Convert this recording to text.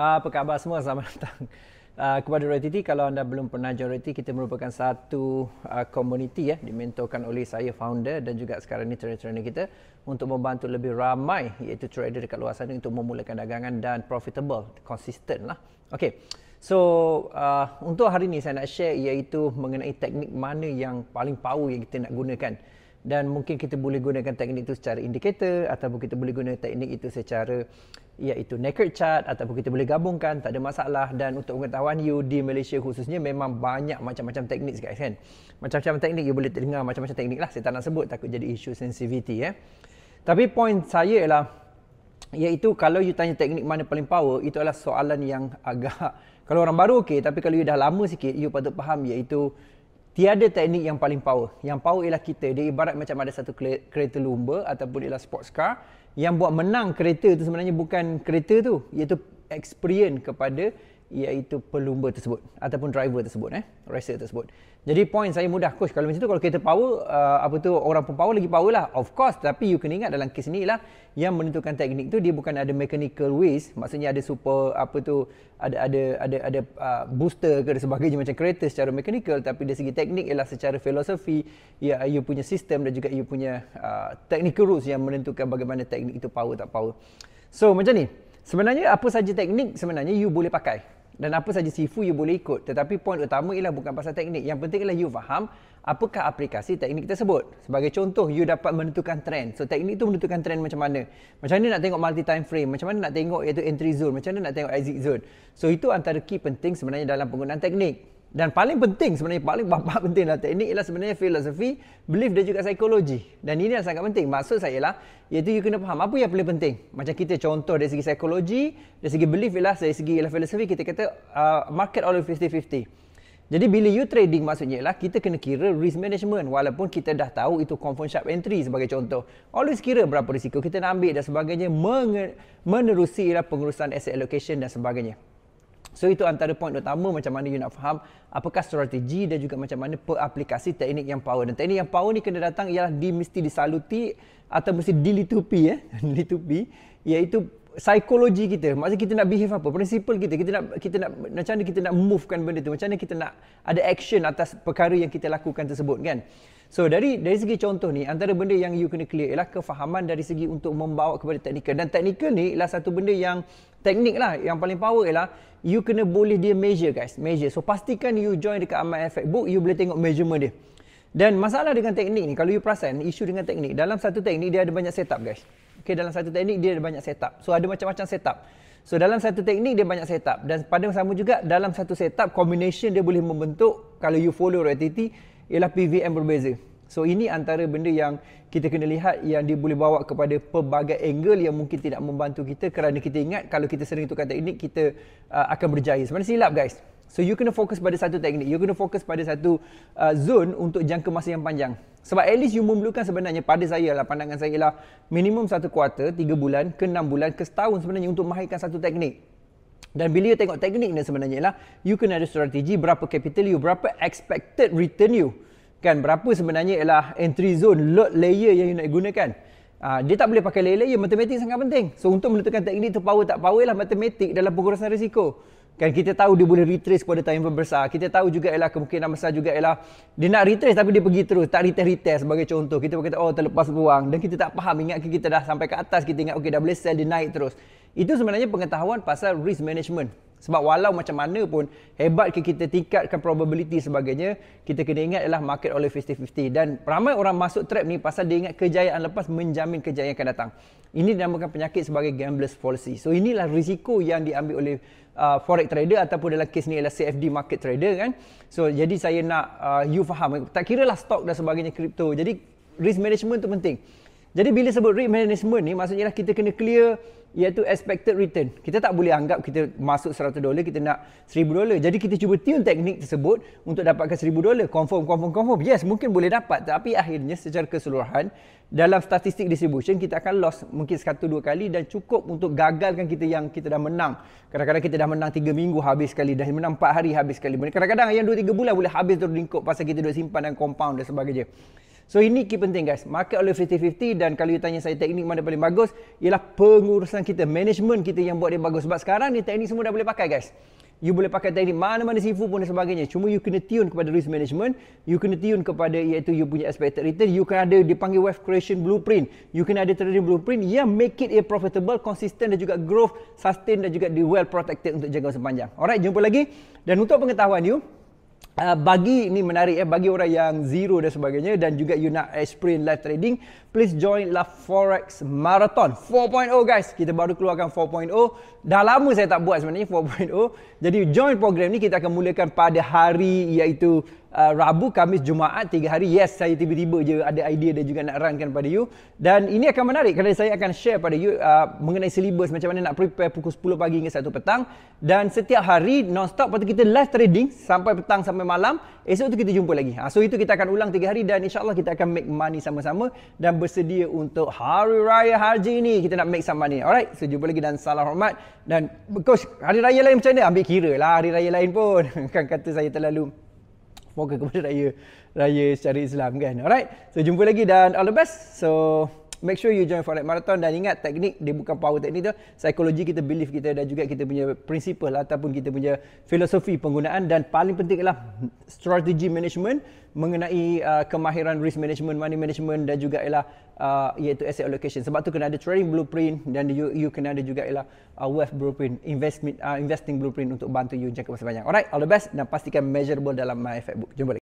Ah, apa khabar semua? Selamat datang uh, kepada RTT. Kalau anda belum pernah join RTT, kita merupakan satu uh, ah, community ya, dimentorkan oleh saya, founder dan juga sekarang ini trainer-trainer kita untuk membantu lebih ramai iaitu trader dekat luar sana untuk memulakan dagangan dan profitable, consistent lah. Okay. So, untuk hari ini saya nak share iaitu mengenai teknik mana yang paling power yang kita nak gunakan dan mungkin kita boleh gunakan teknik itu secara indikator ataupun kita boleh guna teknik itu secara iaitu naked chart ataupun kita boleh gabungkan tak ada masalah dan untuk pengetahuan you di Malaysia khususnya memang banyak macam-macam teknik guys kan macam-macam teknik you boleh dengar macam-macam teknik lah saya tak nak sebut takut jadi isu sensitivity eh tapi point saya ialah iaitu kalau you tanya teknik mana paling power itu adalah soalan yang agak kalau orang baru okey tapi kalau you dah lama sikit you patut faham iaitu Tiada teknik yang paling power. Yang power ialah kita. Dia ibarat macam ada satu kereta lumba ataupun ialah sports car. Yang buat menang kereta itu sebenarnya bukan kereta tu. Iaitu experience kepada iaitu pelumba tersebut ataupun driver tersebut eh racer tersebut jadi point saya mudah coach kalau macam tu kalau kereta power uh, apa tu orang pun power lagi power lah of course tapi you kena ingat dalam kes ni lah yang menentukan teknik tu dia bukan ada mechanical ways maksudnya ada super apa tu ada ada ada ada uh, booster ke dan sebagainya macam kereta secara mechanical tapi dari segi teknik ialah secara filosofi ya you punya sistem dan juga you punya uh, technical rules yang menentukan bagaimana teknik itu power tak power so macam ni Sebenarnya apa saja teknik sebenarnya you boleh pakai dan apa saja sifu you boleh ikut tetapi poin utama ialah bukan pasal teknik yang penting ialah you faham apakah aplikasi teknik tersebut sebagai contoh you dapat menentukan trend so teknik itu menentukan trend macam mana macam mana nak tengok multi time frame macam mana nak tengok iaitu entry zone macam mana nak tengok exit zone so itu antara key penting sebenarnya dalam penggunaan teknik dan paling penting sebenarnya, paling bapa penting dalam teknik ialah sebenarnya filosofi, belief dan juga psikologi. Dan ini yang sangat penting. Maksud saya ialah, iaitu you kena faham apa yang paling penting. Macam kita contoh dari segi psikologi, dari segi belief ialah, dari segi ialah filosofi, kita kata uh, market all 50-50. Jadi bila you trading maksudnya ialah, kita kena kira risk management walaupun kita dah tahu itu confirm sharp entry sebagai contoh. Always kira berapa risiko kita nak ambil dan sebagainya, menerusi ialah pengurusan asset allocation dan sebagainya. So itu antara point utama macam mana you nak faham apakah strategi dan juga macam mana peraplikasi teknik yang power. Dan teknik yang power ni kena datang ialah di, mesti disaluti atau mesti dilitupi eh. dilitupi iaitu psikologi kita maksudnya kita nak behave apa prinsipal kita kita nak kita nak macam mana kita nak movekan benda tu macam mana kita nak ada action atas perkara yang kita lakukan tersebut kan so dari dari segi contoh ni antara benda yang you kena clear ialah kefahaman dari segi untuk membawa kepada teknikal dan teknikal ni ialah satu benda yang teknik lah yang paling power ialah you kena boleh dia measure guys measure so pastikan you join dekat amal effect book you boleh tengok measurement dia dan masalah dengan teknik ni kalau you perasan isu dengan teknik dalam satu teknik dia ada banyak setup guys okay, dalam satu teknik dia ada banyak setup. So ada macam-macam setup. So dalam satu teknik dia banyak setup dan pada sama juga dalam satu setup combination dia boleh membentuk kalau you follow rotativity ialah PVM berbeza. So ini antara benda yang kita kena lihat yang dia boleh bawa kepada pelbagai angle yang mungkin tidak membantu kita kerana kita ingat kalau kita sering tukar teknik kita uh, akan berjaya. Sebenarnya silap guys. So you kena fokus pada satu teknik, you kena fokus pada satu uh, zone untuk jangka masa yang panjang. Sebab at least you memerlukan sebenarnya pada saya lah, pandangan saya lah, minimum satu quarter, tiga bulan ke enam bulan ke setahun sebenarnya untuk mahirkan satu teknik. Dan bila you tengok teknik ni sebenarnya lah, you kena ada strategi berapa capital you, berapa expected return you. Kan, berapa sebenarnya ialah entry zone, load layer yang you nak gunakan. Uh, dia tak boleh pakai layer-layer, matematik sangat penting. So untuk menentukan teknik tu power tak power lah matematik dalam pengurusan risiko kan kita tahu dia boleh retrace pada time yang besar kita tahu juga ialah kemungkinan besar juga ialah dia nak retrace tapi dia pergi terus tak retest retest sebagai contoh kita berkata oh terlepas buang dan kita tak faham ingat kita dah sampai ke atas kita ingat okey dah boleh sell dia naik terus itu sebenarnya pengetahuan pasal risk management sebab walau macam mana pun hebat ke kita tingkatkan probability sebagainya, kita kena ingat ialah market oleh 50-50. Dan ramai orang masuk trap ni pasal dia ingat kejayaan lepas menjamin kejayaan akan datang. Ini dinamakan penyakit sebagai gambler's fallacy. So inilah risiko yang diambil oleh uh, forex trader ataupun dalam kes ni ialah CFD market trader kan. So jadi saya nak uh, you faham. Tak kira lah stock dan sebagainya kripto. Jadi risk management tu penting. Jadi bila sebut risk management ni maksudnya lah kita kena clear iaitu expected return. Kita tak boleh anggap kita masuk 100 dolar kita nak 1000 dolar. Jadi kita cuba tune teknik tersebut untuk dapatkan 1000 dolar. Confirm confirm confirm. Yes, mungkin boleh dapat tapi akhirnya secara keseluruhan dalam statistik distribution kita akan loss mungkin satu dua kali dan cukup untuk gagalkan kita yang kita dah menang. Kadang-kadang kita dah menang 3 minggu habis sekali, dah menang 4 hari habis sekali. Kadang-kadang yang 2 3 bulan boleh habis terus ringkup pasal kita duk simpan dan compound dan sebagainya. So ini key penting guys. Market oleh 50-50 dan kalau you tanya saya teknik mana paling bagus, ialah pengurusan kita, management kita yang buat dia bagus. Sebab sekarang ni teknik semua dah boleh pakai guys. You boleh pakai teknik mana-mana sifu pun dan sebagainya. Cuma you kena tune kepada risk management. You kena tune kepada iaitu you punya expected return. You kena ada dipanggil wealth creation blueprint. You kena ada trading blueprint yang make it a profitable, consistent dan juga growth, sustain dan juga di well protected untuk jangka sepanjang. Alright, jumpa lagi. Dan untuk pengetahuan you, Uh, bagi ni menarik ya eh, bagi orang yang zero dan sebagainya dan juga you nak experience live trading please join La Forex Marathon 4.0 guys kita baru keluarkan 4.0 dah lama saya tak buat sebenarnya 4.0 jadi join program ni kita akan mulakan pada hari iaitu uh, Rabu, Kamis, Jumaat, tiga hari. Yes, saya tiba-tiba je ada idea dan juga nak rankan pada you. Dan ini akan menarik kerana saya akan share pada you uh, mengenai silibus macam mana nak prepare pukul 10 pagi hingga satu petang. Dan setiap hari non-stop waktu kita live trading sampai petang sampai malam. Esok tu kita jumpa lagi. Ha, so itu kita akan ulang tiga hari dan insyaAllah kita akan make money sama-sama. Dan bersedia untuk Hari Raya Haji ni. Kita nak make some money. Alright, so jumpa lagi dan salam hormat. Dan coach, Hari Raya lain macam mana? Ambil kira lah Hari Raya lain pun. Kan kata saya terlalu moga kepada raya raya secara Islam kan. Alright. So jumpa lagi dan all the best. So make sure you join Fortnite Marathon dan ingat teknik dia bukan power teknik tu psikologi kita belief kita dan juga kita punya principle ataupun kita punya filosofi penggunaan dan paling penting ialah strategy management mengenai uh, kemahiran risk management money management dan juga ialah uh, iaitu asset allocation sebab tu kena ada trading blueprint dan you, you kena ada juga ialah uh, wealth blueprint investment uh, investing blueprint untuk bantu you jangka masa panjang alright all the best dan pastikan measurable dalam my fact book jumpa lagi